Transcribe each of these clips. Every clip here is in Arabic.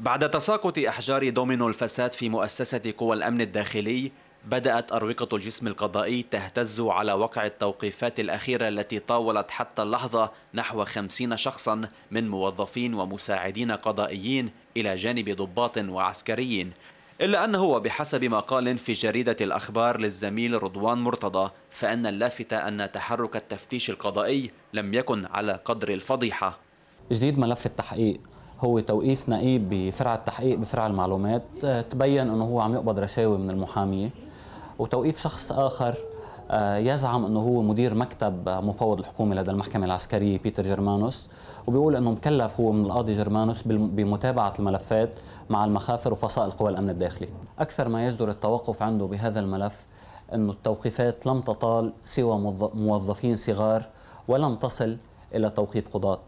بعد تساقط أحجار دومينو الفساد في مؤسسة قوى الأمن الداخلي بدأت أروقة الجسم القضائي تهتز على وقع التوقيفات الأخيرة التي طاولت حتى اللحظة نحو خمسين شخصا من موظفين ومساعدين قضائيين إلى جانب ضباط وعسكريين إلا أنه وبحسب مقال في جريدة الأخبار للزميل رضوان مرتضى فأن اللافت أن تحرك التفتيش القضائي لم يكن على قدر الفضيحة جديد ملف التحقيق هو توقيف نقيب بفرع التحقيق بفرع المعلومات آه، تبين انه هو عم يقبض رشاوي من المحاميه وتوقيف شخص اخر آه، يزعم انه هو مدير مكتب مفوض الحكومه لدى المحكمه العسكريه بيتر جرمانوس وبيقول انه مكلف هو من القاضي جرمانوس بمتابعه الملفات مع المخافر وفصائل قوى الامن الداخلي، اكثر ما يجدر التوقف عنده بهذا الملف انه التوقيفات لم تطال سوى موظفين صغار ولم تصل الى توقيف قضاه،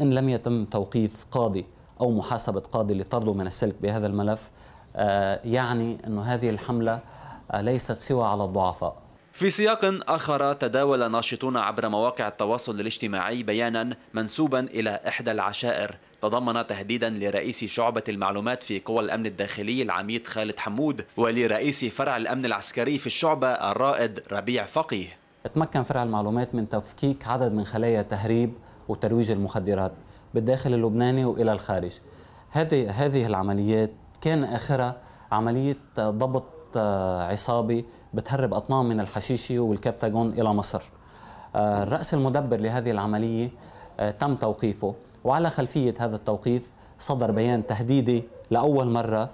ان لم يتم توقيف قاضي أو محاسبة قاضي لطرده من السلك بهذا الملف آه، يعني أن هذه الحملة آه، ليست سوى على الضعفاء في سياق آخر تداول ناشطون عبر مواقع التواصل الاجتماعي بيانا منسوبا إلى إحدى العشائر تضمن تهديدا لرئيس شعبة المعلومات في قوى الأمن الداخلي العميد خالد حمود ولرئيس فرع الأمن العسكري في الشعبة الرائد ربيع فقيه تمكن فرع المعلومات من تفكيك عدد من خلايا تهريب وترويج المخدرات بالداخل اللبناني والى الخارج هذه هذه العمليات كان اخرها عمليه ضبط آه، عصابي بتهرب اطنان من الحشيشه والكبتاجون الى مصر آه، الراس المدبر لهذه العمليه آه، تم توقيفه وعلى خلفيه هذا التوقيف صدر بيان تهديدي لاول مره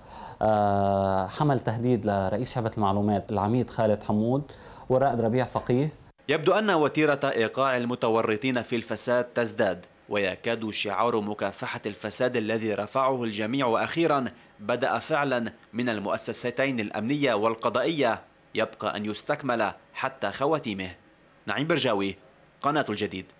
حمل تهديد لرئيس شعبة المعلومات العميد خالد حمود ورائد ربيع فقيه يبدو أن وتيرة إيقاع المتورطين في الفساد تزداد ويكاد شعار مكافحة الفساد الذي رفعه الجميع أخيرا بدأ فعلا من المؤسستين الأمنية والقضائية يبقى أن يستكمل حتى خواتيمه نعيم برجاوي قناة الجديد